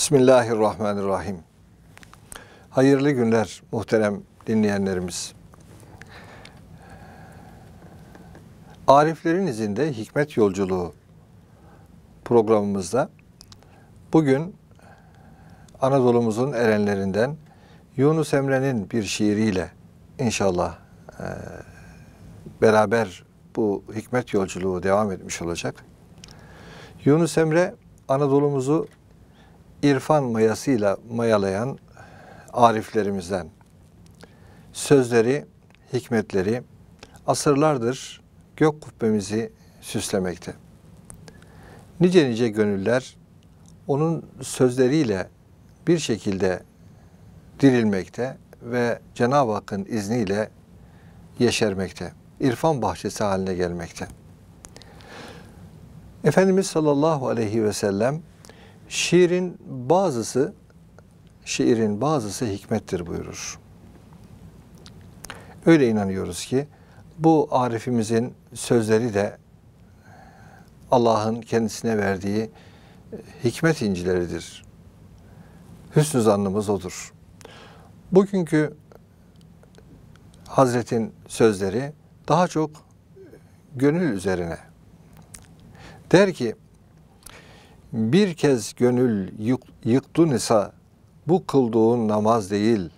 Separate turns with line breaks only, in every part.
Bismillahirrahmanirrahim. Hayırlı günler muhterem dinleyenlerimiz. Ariflerin izinde hikmet yolculuğu programımızda bugün Anadolu'muzun erenlerinden Yunus Emre'nin bir şiiriyle inşallah e, beraber bu hikmet yolculuğu devam etmiş olacak. Yunus Emre Anadolu'muzu irfan mayasıyla mayalayan ariflerimizden sözleri, hikmetleri asırlardır gök kubbemizi süslemekte. Nice nice gönüller onun sözleriyle bir şekilde dirilmekte ve Cenab-ı Hakk'ın izniyle yeşermekte. İrfan bahçesi haline gelmekte. Efendimiz sallallahu aleyhi ve sellem Şiirin bazısı şiirin bazısı hikmettir buyurur. Öyle inanıyoruz ki bu arifimizin sözleri de Allah'ın kendisine verdiği e, hikmet incileridir. Hüsnü zannımız odur. Bugünkü Hazret'in sözleri daha çok gönül üzerine. Der ki, bir kez gönül yıktın ise bu kıldığın namaz değil.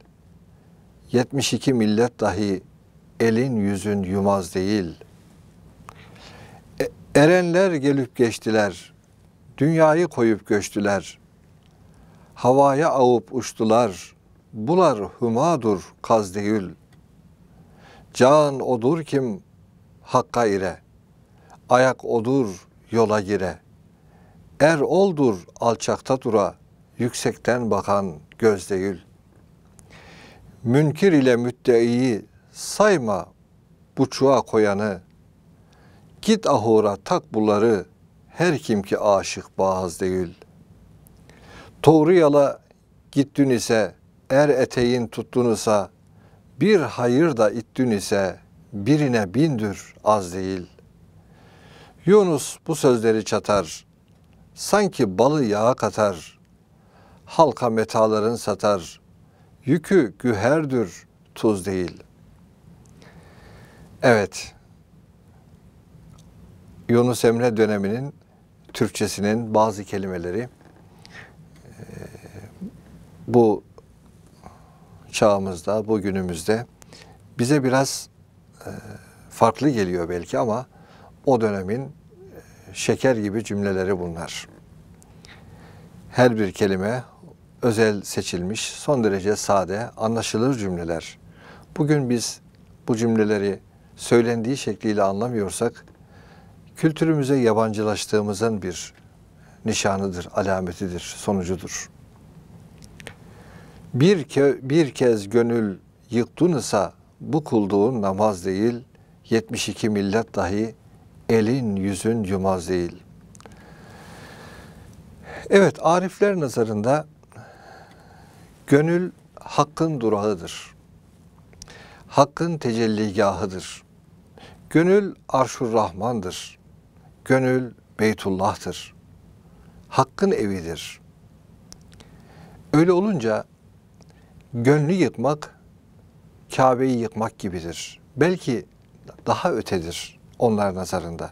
72 millet dahi elin yüzün yumaz değil. E, erenler gelip geçtiler. Dünyayı koyup göçtüler. Havaya avup uçtular. Bular hümadur kaz değil. Can odur kim hakka ire. Ayak odur yola gire.'' Er oldur alçakta dura, yüksekten bakan göz değil. Münkir ile müddeiyi sayma buçuğa koyanı. Git ahura tak buları, her kim ki aşık bağız değil. Doğru yala gittin ise, er eteğin tuttun ise, bir hayır da ittin ise, birine bindür az değil. Yunus bu sözleri çatar.'' Sanki balı yağa katar, halka metaların satar, yükü güherdür, tuz değil. Evet, Yunus Emre döneminin Türkçesinin bazı kelimeleri e, bu çağımızda, bu günümüzde bize biraz e, farklı geliyor belki ama o dönemin şeker gibi cümleleri bunlar. Her bir kelime özel seçilmiş, son derece sade, anlaşılır cümleler. Bugün biz bu cümleleri söylendiği şekliyle anlamıyorsak, kültürümüze yabancılaştığımızın bir nişanıdır, alametidir, sonucudur. Bir, ke, bir kez gönül yıktınsa bu kulduğun namaz değil, 72 millet dahi elin yüzün yumaz değil. Evet, arifler nazarında gönül hakkın durağıdır. Hakkın tecelligahıdır. Gönül arşur rahmandır. Gönül Beytullah'tır. Hakkın evidir. Öyle olunca gönlü yıkmak Kabe'yi yıkmak gibidir. Belki daha ötedir onlar nazarında.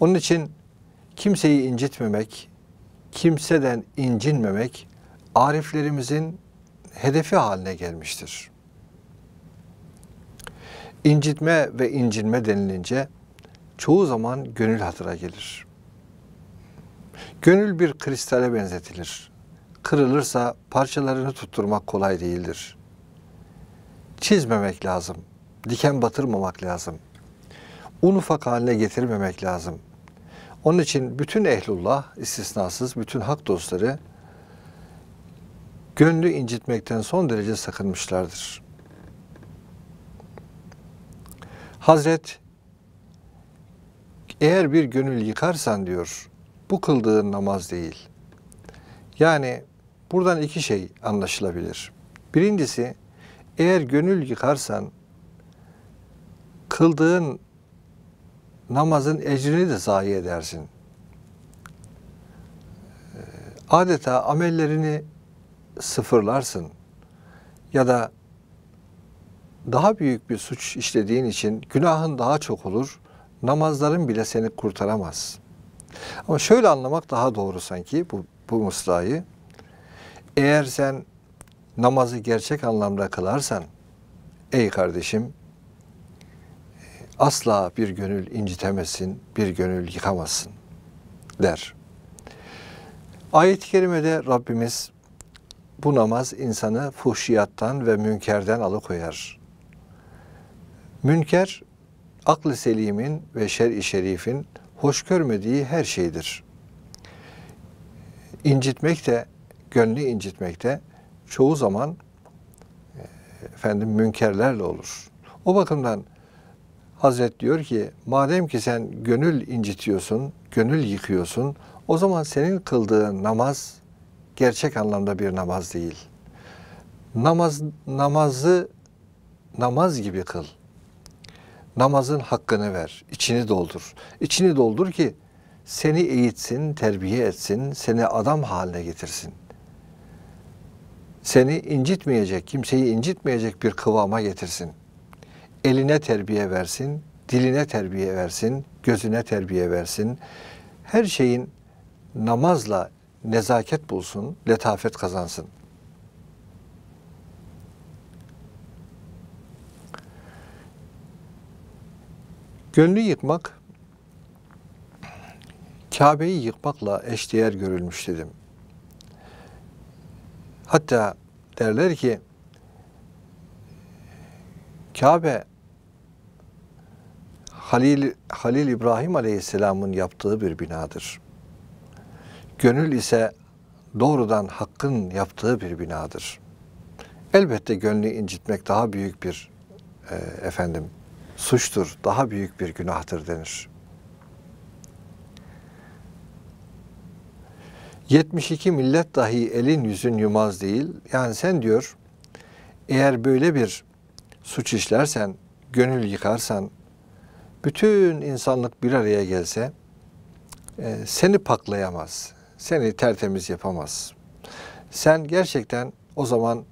Onun için kimseyi incitmemek, kimseden incinmemek ariflerimizin hedefi haline gelmiştir. İncitme ve incinme denilince çoğu zaman gönül hatıra gelir. Gönül bir kristale benzetilir. Kırılırsa parçalarını tutturmak kolay değildir. Çizmemek lazım, diken batırmamak lazım un ufak haline getirmemek lazım. Onun için bütün ehlullah istisnasız bütün hak dostları gönlü incitmekten son derece sakınmışlardır. Hazret eğer bir gönül yıkarsan diyor bu kıldığın namaz değil. Yani buradan iki şey anlaşılabilir. Birincisi eğer gönül yıkarsan kıldığın namazın ecrini de zayi edersin. Ee, adeta amellerini sıfırlarsın ya da daha büyük bir suç işlediğin için günahın daha çok olur. Namazların bile seni kurtaramaz. Ama şöyle anlamak daha doğru sanki bu, bu mısrayı. Eğer sen namazı gerçek anlamda kılarsan, ey kardeşim asla bir gönül incitemesin, bir gönül yıkamasın der. Ayet-i kerimede Rabbimiz bu namaz insanı fuhşiyattan ve münkerden alıkoyar. Münker, aklı selimin ve şer-i şerifin hoş görmediği her şeydir. İncitmek de, gönlü incitmek de çoğu zaman e, efendim münkerlerle olur. O bakımdan Hazret diyor ki madem ki sen gönül incitiyorsun, gönül yıkıyorsun o zaman senin kıldığın namaz gerçek anlamda bir namaz değil. Namaz namazı namaz gibi kıl. Namazın hakkını ver, içini doldur. İçini doldur ki seni eğitsin, terbiye etsin, seni adam haline getirsin. Seni incitmeyecek, kimseyi incitmeyecek bir kıvama getirsin.'' eline terbiye versin, diline terbiye versin, gözüne terbiye versin. Her şeyin namazla nezaket bulsun, letafet kazansın. Gönlü yıkmak, Kabe'yi yıkmakla eşdeğer görülmüş dedim. Hatta derler ki, Kabe Halil, Halil İbrahim Aleyhisselam'ın yaptığı bir binadır. Gönül ise doğrudan Hakk'ın yaptığı bir binadır. Elbette gönlü incitmek daha büyük bir e, efendim suçtur, daha büyük bir günahtır denir. 72 millet dahi elin yüzün yumaz değil. Yani sen diyor eğer böyle bir suç işlersen, gönül yıkarsan, bütün insanlık bir araya gelse e, seni paklayamaz, seni tertemiz yapamaz. Sen gerçekten o zaman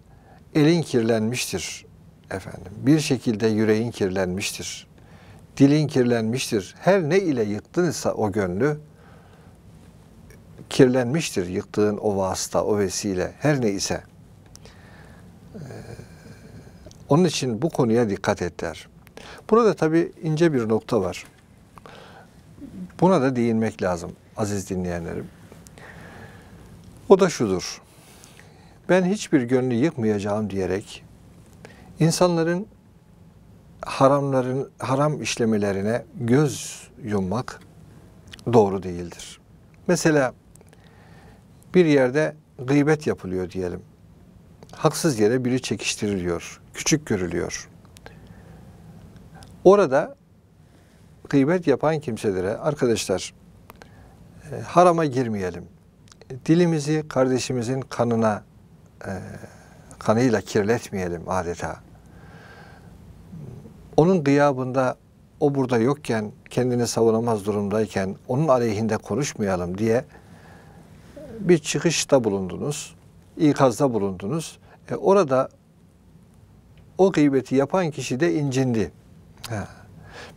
elin kirlenmiştir efendim. Bir şekilde yüreğin kirlenmiştir. Dilin kirlenmiştir. Her ne ile yıktınsa o gönlü kirlenmiştir yıktığın o vasıta, o vesile her ne ise. E, onun için bu konuya dikkat et der. Burada tabi ince bir nokta var. Buna da değinmek lazım aziz dinleyenlerim. O da şudur. Ben hiçbir gönlü yıkmayacağım diyerek insanların haramların haram işlemelerine göz yummak doğru değildir. Mesela bir yerde gıybet yapılıyor diyelim. Haksız yere biri çekiştiriliyor küçük görülüyor. Orada gıybet yapan kimselere arkadaşlar e, harama girmeyelim. Dilimizi kardeşimizin kanına e, kanıyla kirletmeyelim adeta. Onun gıyabında o burada yokken, kendini savunamaz durumdayken onun aleyhinde konuşmayalım diye bir çıkışta bulundunuz, ikazda bulundunuz. E, orada o gıybeti yapan kişi de incindi. Ha.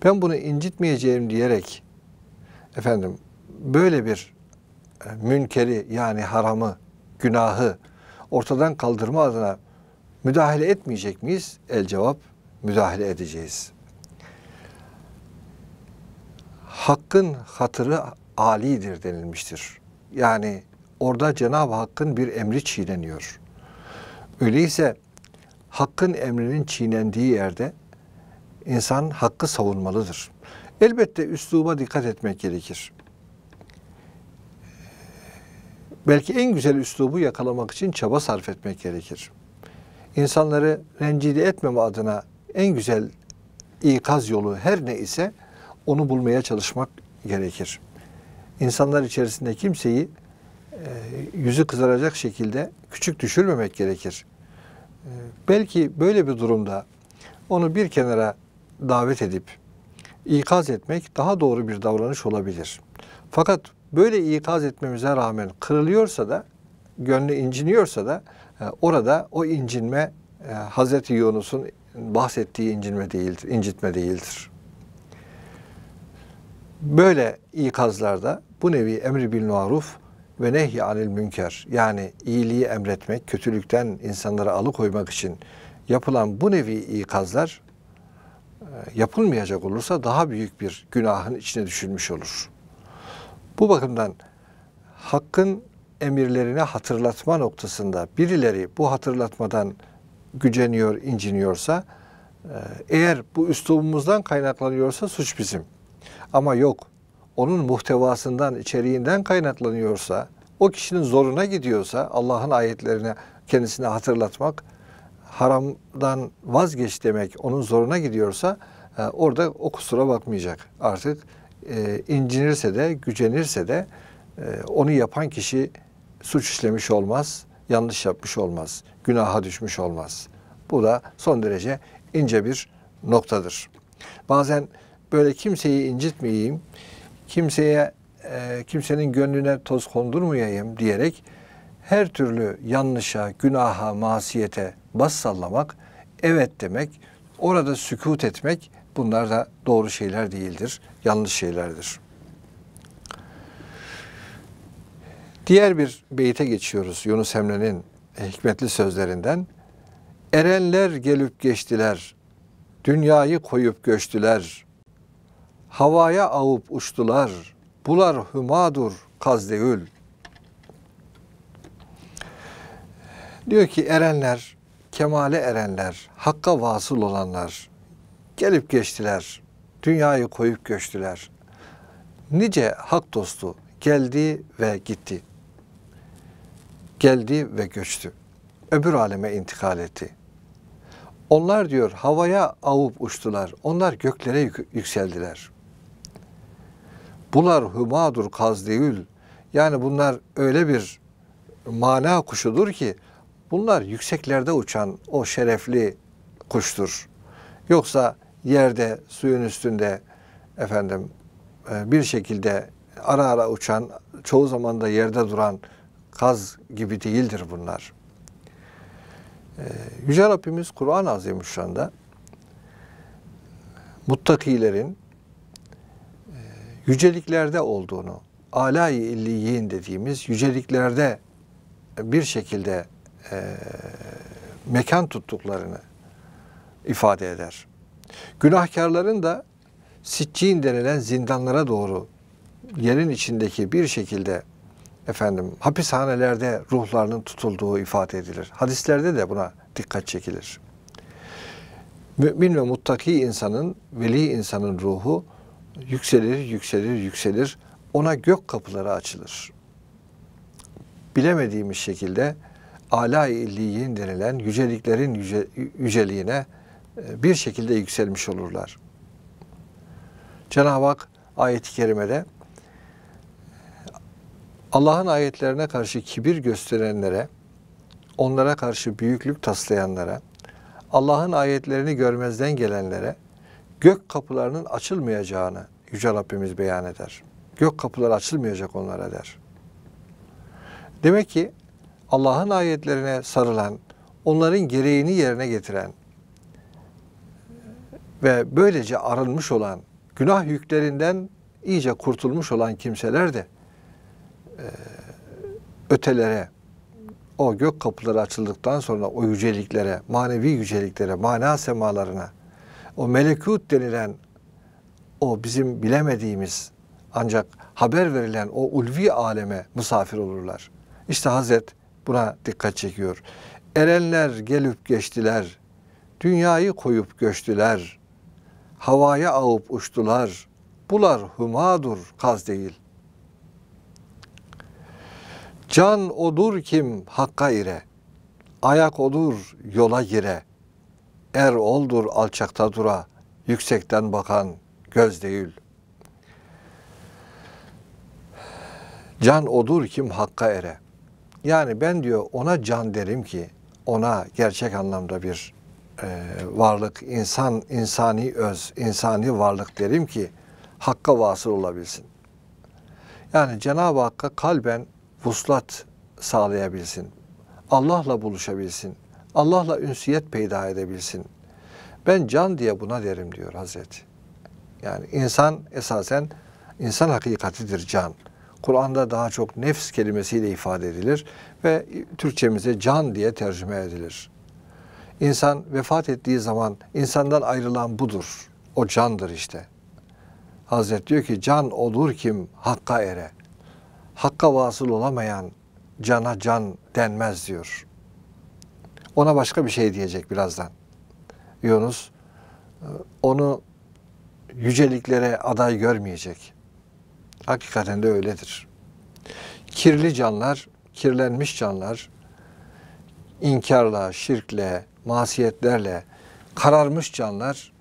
Ben bunu incitmeyeceğim diyerek efendim böyle bir e, münkeri yani haramı, günahı ortadan kaldırma adına müdahale etmeyecek miyiz? El cevap müdahale edeceğiz. Hakkın hatırı alidir denilmiştir. Yani orada Cenab-ı Hakk'ın bir emri çiğneniyor. Öyleyse hakkın emrinin çiğnendiği yerde insan hakkı savunmalıdır. Elbette üsluba dikkat etmek gerekir. Belki en güzel üslubu yakalamak için çaba sarf etmek gerekir. İnsanları rencide etmeme adına en güzel ikaz yolu her ne ise onu bulmaya çalışmak gerekir. İnsanlar içerisinde kimseyi e, yüzü kızaracak şekilde küçük düşürmemek gerekir belki böyle bir durumda onu bir kenara davet edip ikaz etmek daha doğru bir davranış olabilir. Fakat böyle ikaz etmemize rağmen kırılıyorsa da, gönlü inciniyorsa da e, orada o incinme e, Hazreti Yunus'un bahsettiği incinme değildir, incitme değildir. Böyle ikazlarda bu nevi emri bil maruf ve nehy anil münker yani iyiliği emretmek, kötülükten insanları alıkoymak için yapılan bu nevi ikazlar e, yapılmayacak olursa daha büyük bir günahın içine düşülmüş olur. Bu bakımdan hakkın emirlerine hatırlatma noktasında birileri bu hatırlatmadan güceniyor, inciniyorsa e, eğer bu üslubumuzdan kaynaklanıyorsa suç bizim. Ama yok onun muhtevasından, içeriğinden kaynaklanıyorsa, o kişinin zoruna gidiyorsa Allah'ın ayetlerini kendisine hatırlatmak, haramdan vazgeç demek onun zoruna gidiyorsa e, orada o kusura bakmayacak. Artık e, incinirse de, gücenirse de e, onu yapan kişi suç işlemiş olmaz, yanlış yapmış olmaz, günaha düşmüş olmaz. Bu da son derece ince bir noktadır. Bazen böyle kimseyi incitmeyeyim, kimseye e, kimsenin gönlüne toz kondurmayayım diyerek her türlü yanlışa, günaha, masiyete bas sallamak, evet demek, orada sükut etmek bunlar da doğru şeyler değildir, yanlış şeylerdir. Diğer bir beyte geçiyoruz Yunus Emre'nin e, hikmetli sözlerinden. Erenler gelip geçtiler, dünyayı koyup göçtüler, havaya avup uçtular. Bular hümadur kazdeül. Diyor ki erenler, kemale erenler, hakka vasıl olanlar gelip geçtiler. Dünyayı koyup göçtüler. Nice hak dostu geldi ve gitti. Geldi ve göçtü. Öbür aleme intikal etti. Onlar diyor havaya avup uçtular. Onlar göklere yükseldiler. Bular humadur kazdeyül. Yani bunlar öyle bir mana kuşudur ki bunlar yükseklerde uçan o şerefli kuştur. Yoksa yerde, suyun üstünde efendim e, bir şekilde ara ara uçan, çoğu zaman da yerde duran kaz gibi değildir bunlar. E, Yüce Rabbimiz Kur'an-ı Azimüşşan'da muttakilerin yüceliklerde olduğunu, alay illiyin dediğimiz yüceliklerde bir şekilde e, mekan tuttuklarını ifade eder. Günahkarların da sitçiğin denilen zindanlara doğru yerin içindeki bir şekilde efendim hapishanelerde ruhlarının tutulduğu ifade edilir. Hadislerde de buna dikkat çekilir. Mümin ve muttaki insanın, veli insanın ruhu yükselir, yükselir, yükselir. Ona gök kapıları açılır. Bilemediğimiz şekilde alay illiyin denilen yüceliklerin yüce, yüceliğine e, bir şekilde yükselmiş olurlar. Cenab-ı Hak ayet-i kerimede Allah'ın ayetlerine karşı kibir gösterenlere, onlara karşı büyüklük taslayanlara, Allah'ın ayetlerini görmezden gelenlere gök kapılarının açılmayacağını Yüce Rabbimiz beyan eder. Gök kapıları açılmayacak onlara der. Demek ki Allah'ın ayetlerine sarılan, onların gereğini yerine getiren ve böylece arınmış olan, günah yüklerinden iyice kurtulmuş olan kimseler de e, ötelere, o gök kapıları açıldıktan sonra o yüceliklere, manevi yüceliklere, mana semalarına o melekut denilen o bizim bilemediğimiz ancak haber verilen o ulvi aleme misafir olurlar. İşte Hazret buna dikkat çekiyor. Erenler gelip geçtiler, dünyayı koyup göçtüler, havaya avup uçtular, bular humadur kaz değil. Can odur kim hakka ire, ayak odur yola gire, er oldur alçakta dura, yüksekten bakan göz değil. Can odur kim hakka ere. Yani ben diyor ona can derim ki ona gerçek anlamda bir e, varlık, insan, insani öz, insani varlık derim ki hakka vasıl olabilsin. Yani Cenab-ı Hakk'a kalben vuslat sağlayabilsin. Allah'la buluşabilsin. Allah'la ünsiyet peyda edebilsin. Ben can diye buna derim diyor Hazreti. Yani insan esasen insan hakikatidir can. Kur'an'da daha çok nefs kelimesiyle ifade edilir ve Türkçemize can diye tercüme edilir. İnsan vefat ettiği zaman insandan ayrılan budur. O candır işte. Hazret diyor ki can olur kim hakka ere. Hakka vasıl olamayan cana can denmez diyor ona başka bir şey diyecek birazdan. Yunus ee, onu yüceliklere aday görmeyecek. Hakikaten de öyledir. Kirli canlar, kirlenmiş canlar inkarla, şirkle, masiyetlerle kararmış canlar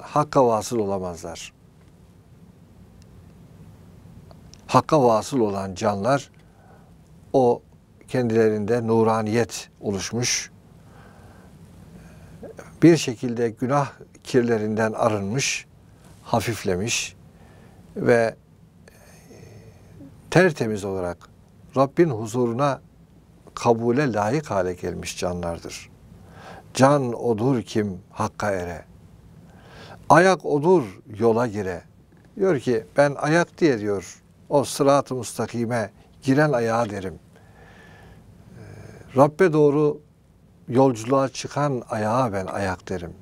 hakka vasıl olamazlar. Hakka vasıl olan canlar o kendilerinde nuraniyet oluşmuş, bir şekilde günah kirlerinden arınmış, hafiflemiş ve e, tertemiz olarak Rabbin huzuruna kabule layık hale gelmiş canlardır. Can odur kim hakka ere. Ayak odur yola gire. Diyor ki ben ayak diye diyor o sırat-ı mustakime giren ayağa derim. E, Rabbe doğru yolculuğa çıkan ayağa ben ayak derim.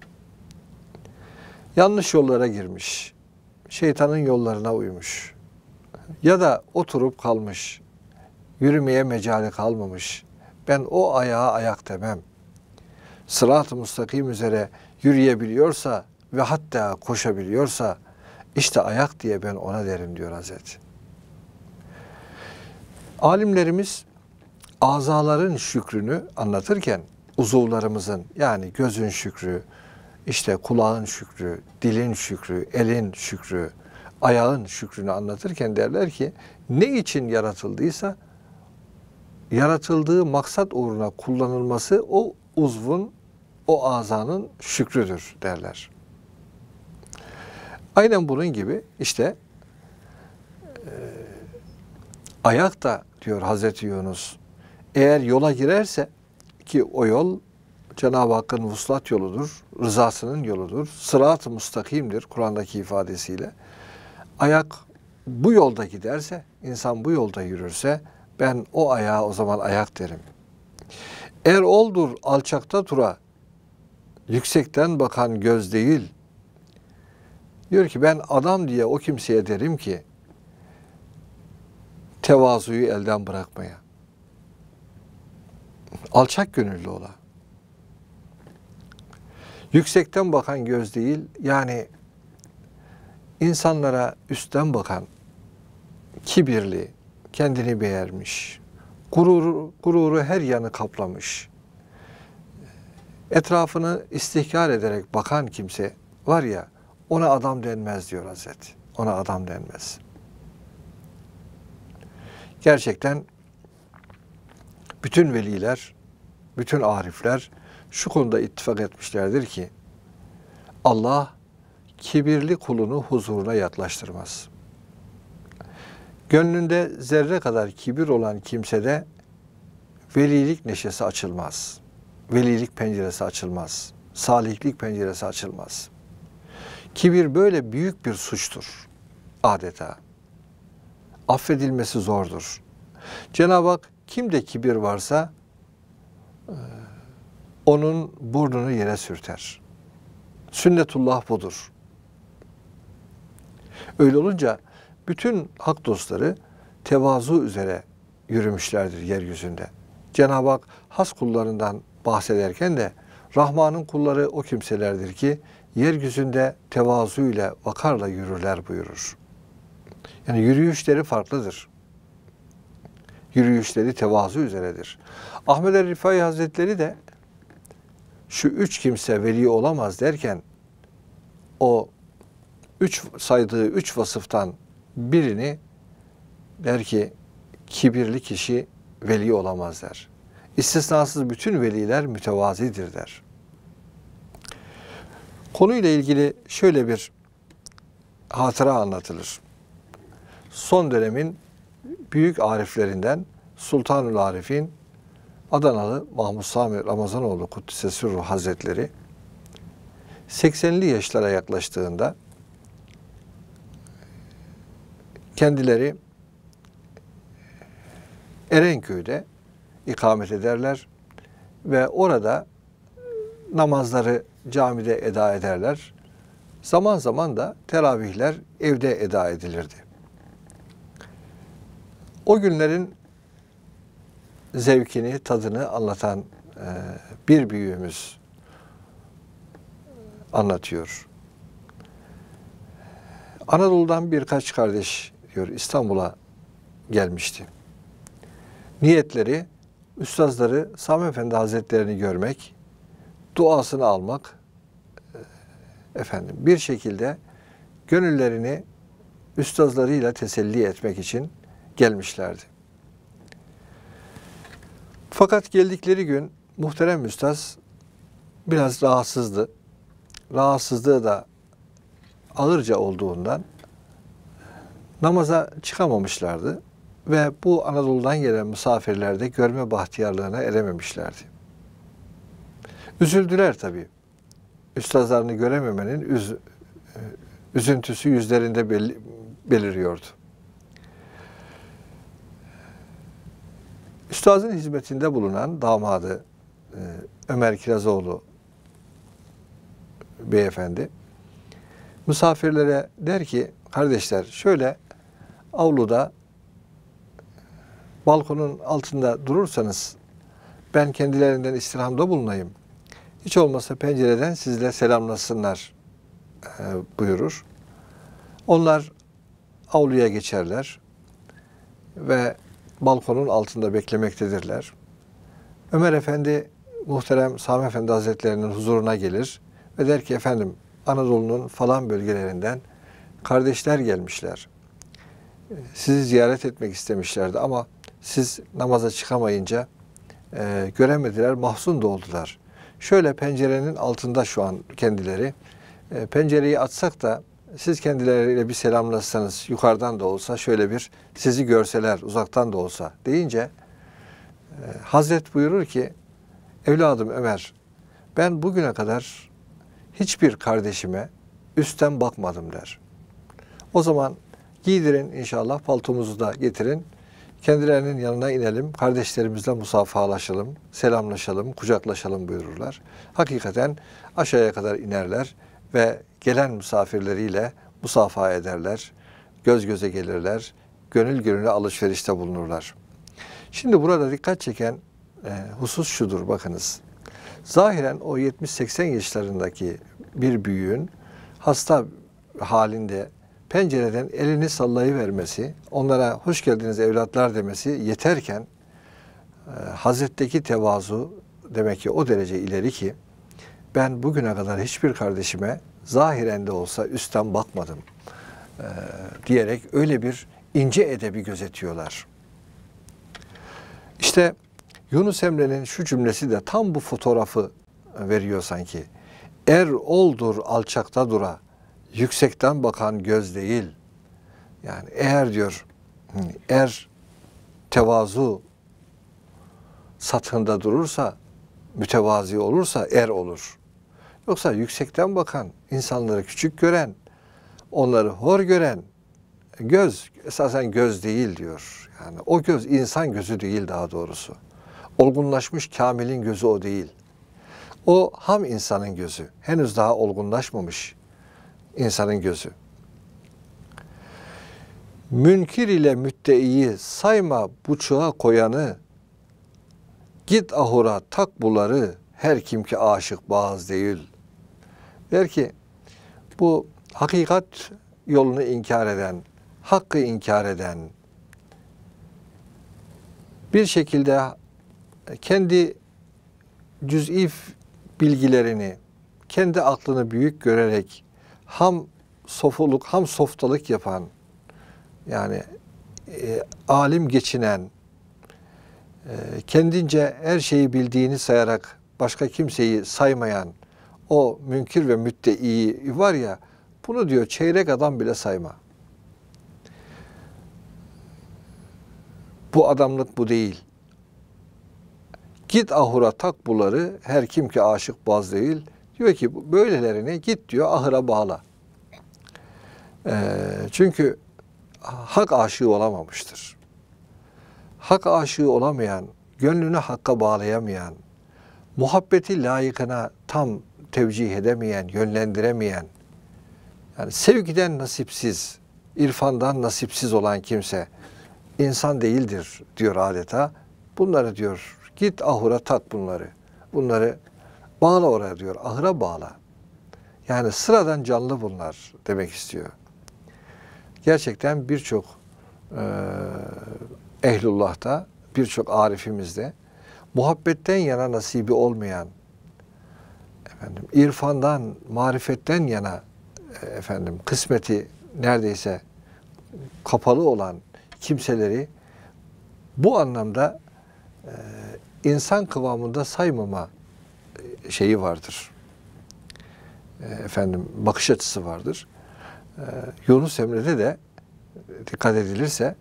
Yanlış yollara girmiş. Şeytanın yollarına uymuş. Ya da oturup kalmış. Yürümeye mecali kalmamış. Ben o ayağa ayak demem. Sırat-ı müstakim üzere yürüyebiliyorsa ve hatta koşabiliyorsa işte ayak diye ben ona derim diyor Hazreti. Alimlerimiz azaların şükrünü anlatırken uzuvlarımızın yani gözün şükrü, işte kulağın şükrü, dilin şükrü, elin şükrü, ayağın şükrünü anlatırken derler ki ne için yaratıldıysa yaratıldığı maksat uğruna kullanılması o uzvun, o azanın şükrüdür derler. Aynen bunun gibi işte e, ayak da diyor Hazreti Yunus eğer yola girerse ki o yol Cenab-ı Hakk'ın vuslat yoludur, rızasının yoludur, sırat-ı mustakimdir Kur'an'daki ifadesiyle. Ayak bu yolda giderse, insan bu yolda yürürse ben o ayağa o zaman ayak derim. Er oldur alçakta tura, yüksekten bakan göz değil. Diyor ki ben adam diye o kimseye derim ki tevazuyu elden bırakmaya alçak gönüllü ola. Yüksekten bakan göz değil, yani insanlara üstten bakan, kibirli, kendini beğermiş, gururu, gururu her yanı kaplamış, etrafını istihkar ederek bakan kimse var ya, ona adam denmez diyor Hazreti. Ona adam denmez. Gerçekten bütün veliler, bütün arifler şu konuda ittifak etmişlerdir ki Allah kibirli kulunu huzuruna yaklaştırmaz. Gönlünde zerre kadar kibir olan kimsede velilik neşesi açılmaz. Velilik penceresi açılmaz. Salihlik penceresi açılmaz. Kibir böyle büyük bir suçtur adeta. Affedilmesi zordur. Cenab-ı Hak Kimde kibir varsa e, onun burnunu yere sürter. Sünnetullah budur. Öyle olunca bütün hak dostları tevazu üzere yürümüşlerdir yeryüzünde. Cenab-ı Hak has kullarından bahsederken de Rahman'ın kulları o kimselerdir ki yeryüzünde tevazu ile vakarla yürürler buyurur. Yani yürüyüşleri farklıdır yürüyüşleri tevazu üzeredir. Ahmet el Rifai Hazretleri de şu üç kimse veli olamaz derken o üç saydığı üç vasıftan birini der ki kibirli kişi veli olamaz der. İstisnasız bütün veliler mütevazidir der. Konuyla ilgili şöyle bir hatıra anlatılır. Son dönemin büyük ariflerinden Sultanül Arif'in Adanalı Mahmut Sami Ramazanoğlu Kuddise Sürruh Hazretleri 80'li yaşlara yaklaştığında kendileri Erenköy'de ikamet ederler ve orada namazları camide eda ederler. Zaman zaman da teravihler evde eda edilirdi. O günlerin zevkini, tadını anlatan e, bir büyüğümüz anlatıyor. Anadolu'dan birkaç kardeş diyor İstanbul'a gelmişti. Niyetleri üstazları Sami Efendi Hazretlerini görmek, duasını almak, e, efendim bir şekilde gönüllerini üstazlarıyla teselli etmek için gelmişlerdi. Fakat geldikleri gün muhterem üstaz biraz rahatsızdı. Rahatsızlığı da ağırca olduğundan namaza çıkamamışlardı ve bu Anadolu'dan gelen misafirlerde görme bahtiyarlığına erememişlerdi. Üzüldüler tabii. Üstazlarını görememenin üz e, üzüntüsü yüzlerinde bel beliriyordu. Üstazın hizmetinde bulunan damadı e, Ömer Kirazoğlu beyefendi misafirlere der ki kardeşler şöyle avluda balkonun altında durursanız ben kendilerinden istirhamda bulunayım. Hiç olmazsa pencereden sizle selamlasınlar e, buyurur. Onlar avluya geçerler ve balkonun altında beklemektedirler. Ömer Efendi muhterem Sami Efendi Hazretlerinin huzuruna gelir ve der ki efendim Anadolu'nun falan bölgelerinden kardeşler gelmişler. Sizi ziyaret etmek istemişlerdi ama siz namaza çıkamayınca e, göremediler, mahzun da oldular. Şöyle pencerenin altında şu an kendileri. E, pencereyi açsak da siz kendileriyle bir selamlaşsanız yukarıdan da olsa şöyle bir sizi görseler uzaktan da olsa deyince e, Hazret buyurur ki evladım Ömer ben bugüne kadar hiçbir kardeşime üstten bakmadım der. O zaman giydirin inşallah paltomuzu da getirin. Kendilerinin yanına inelim, kardeşlerimizle musafahalaşalım, selamlaşalım, kucaklaşalım buyururlar. Hakikaten aşağıya kadar inerler ve gelen misafirleriyle musafa ederler, göz göze gelirler, gönül gönüle alışverişte bulunurlar. Şimdi burada dikkat çeken e, husus şudur bakınız. Zahiren o 70-80 yaşlarındaki bir büyüğün hasta halinde pencereden elini sallayıvermesi, onlara hoş geldiniz evlatlar demesi yeterken e, Hazret'teki tevazu demek ki o derece ileri ki ben bugüne kadar hiçbir kardeşime zahiren de olsa üstten bakmadım e, diyerek öyle bir ince edebi gözetiyorlar. İşte Yunus Emre'nin şu cümlesi de tam bu fotoğrafı veriyor sanki. Er oldur alçakta dura, yüksekten bakan göz değil. Yani eğer diyor, er tevazu satında durursa, mütevazi olursa er olur. Yoksa yüksekten bakan, insanları küçük gören, onları hor gören göz esasen göz değil diyor. Yani o göz insan gözü değil daha doğrusu. Olgunlaşmış kamilin gözü o değil. O ham insanın gözü. Henüz daha olgunlaşmamış insanın gözü. Münkir ile mütteiyi sayma buçuğa koyanı, git ahura tak buları, her kim ki aşık bağız değil. Der ki bu hakikat yolunu inkar eden, hakkı inkar eden, bir şekilde kendi cüz'if bilgilerini, kendi aklını büyük görerek ham sofuluk, ham softalık yapan, yani e, alim geçinen, e, kendince her şeyi bildiğini sayarak başka kimseyi saymayan, o münkir ve mütteiyi var ya bunu diyor çeyrek adam bile sayma. Bu adamlık bu değil. Git ahura tak buları her kim ki aşık baz değil. Diyor ki böylelerini git diyor ahıra bağla. Ee, çünkü hak aşığı olamamıştır. Hak aşığı olamayan, gönlünü hakka bağlayamayan, muhabbeti layıkına tam tevcih edemeyen, yönlendiremeyen, yani sevgiden nasipsiz, irfandan nasipsiz olan kimse insan değildir diyor adeta. Bunları diyor git ahura tat bunları. Bunları bağla oraya diyor. Ahıra bağla. Yani sıradan canlı bunlar demek istiyor. Gerçekten birçok e, ehlullah'ta, birçok arifimizde muhabbetten yana nasibi olmayan, efendim irfandan, marifetten yana e, efendim kısmeti neredeyse kapalı olan kimseleri bu anlamda e, insan kıvamında saymama e, şeyi vardır. efendim bakış açısı vardır. Yunus Emre'de de dikkat edilirse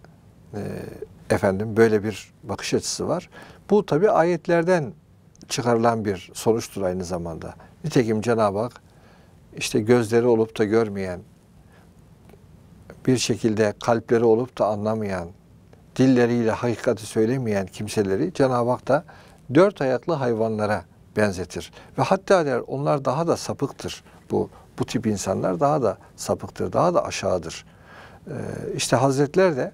efendim böyle bir bakış açısı var. Bu tabi ayetlerden çıkarılan bir sonuçtur aynı zamanda. Nitekim Cenab-ı Hak işte gözleri olup da görmeyen, bir şekilde kalpleri olup da anlamayan, dilleriyle hakikati söylemeyen kimseleri Cenab-ı Hak da dört ayaklı hayvanlara benzetir. Ve hatta der onlar daha da sapıktır. Bu bu tip insanlar daha da sapıktır, daha da aşağıdır. Ee, işte Hazretler de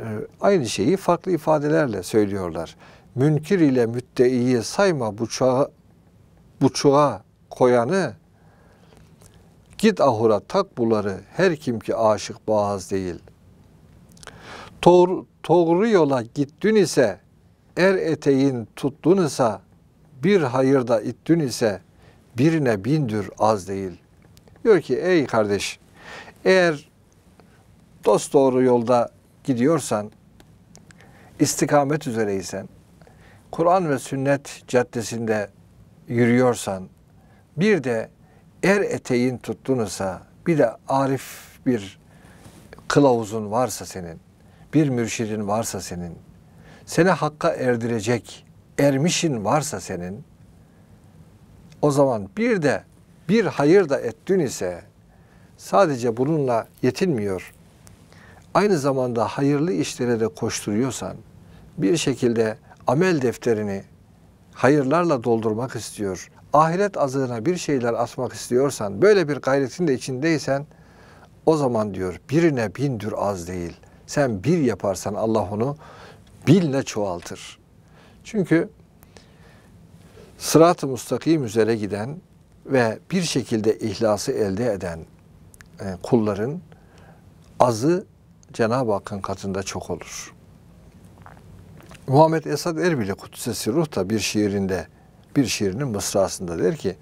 e, aynı şeyi farklı ifadelerle söylüyorlar. Münkir ile müddeyi sayma bu çağı buçuğa koyanı git ahura tak buları her kim ki aşık bağız değil. Doğru, doğru yola gittin ise er eteğin tuttun ise bir hayırda ittin ise birine bindür az değil. Diyor ki ey kardeş eğer dost doğru yolda gidiyorsan istikamet üzereysen Kur'an ve sünnet caddesinde yürüyorsan bir de er eteğin tuttunusa bir de arif bir kılavuzun varsa senin, bir mürşidin varsa senin, seni hakka erdirecek ermişin varsa senin, o zaman bir de bir hayır da ettin ise sadece bununla yetinmiyor. Aynı zamanda hayırlı işlere de koşturuyorsan, bir şekilde amel defterini hayırlarla doldurmak istiyor, ahiret azığına bir şeyler asmak istiyorsan, böyle bir gayretin de içindeysen, o zaman diyor birine bindür az değil. Sen bir yaparsan Allah onu binle çoğaltır. Çünkü sırat-ı müstakim üzere giden ve bir şekilde ihlası elde eden e, kulların azı Cenab-ı Hakk'ın katında çok olur. Muhammed Esad Erbil'i Kutsesi Ruh'ta bir şiirinde, bir şiirinin mısrasında der ki,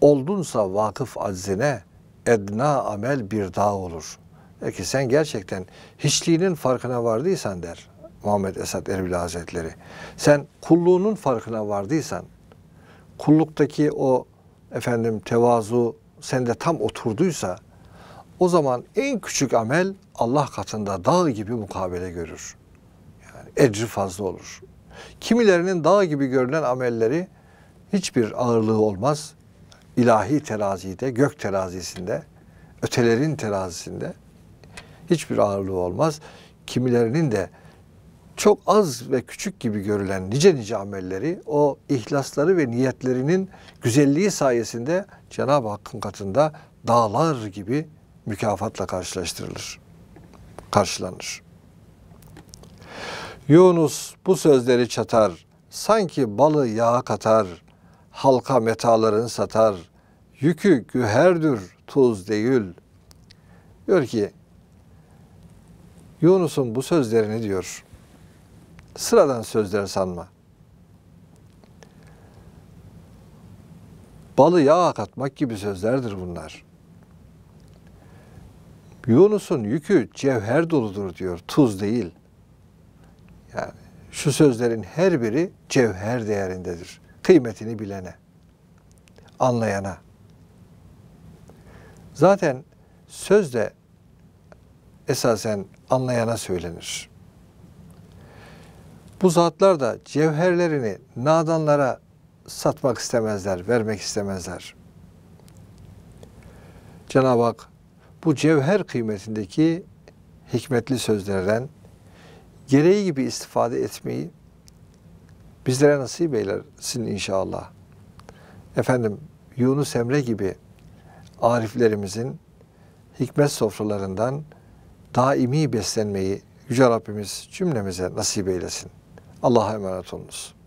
oldunsa vakıf aczine edna amel bir dağ olur. Der ki sen gerçekten hiçliğinin farkına vardıysan der Muhammed Esad Erbil Hazretleri. Sen kulluğunun farkına vardıysan, kulluktaki o efendim tevazu sende tam oturduysa, o zaman en küçük amel Allah katında dağ gibi mukabele görür ecri fazla olur. Kimilerinin dağ gibi görünen amelleri hiçbir ağırlığı olmaz. İlahi terazide, gök terazisinde, ötelerin terazisinde hiçbir ağırlığı olmaz. Kimilerinin de çok az ve küçük gibi görülen nice nice amelleri o ihlasları ve niyetlerinin güzelliği sayesinde Cenab-ı Hakk'ın katında dağlar gibi mükafatla karşılaştırılır, karşılanır. Yunus bu sözleri çatar, sanki balı yağa katar, halka metaların satar, yükü güherdür tuz değil. Diyor ki, Yunus'un bu sözlerini diyor, sıradan sözler sanma. Balı yağa katmak gibi sözlerdir bunlar. Yunus'un yükü cevher doludur diyor, tuz değil. Yani şu sözlerin her biri cevher değerindedir. Kıymetini bilene, anlayana. Zaten söz de esasen anlayana söylenir. Bu zatlar da cevherlerini nadanlara satmak istemezler, vermek istemezler. Cenab-ı Hak bu cevher kıymetindeki hikmetli sözlerden gereği gibi istifade etmeyi bizlere nasip eylesin inşallah. Efendim Yunus Emre gibi ariflerimizin hikmet sofralarından daimi beslenmeyi Yüce Rabbimiz cümlemize nasip eylesin. Allah'a emanet olunuz.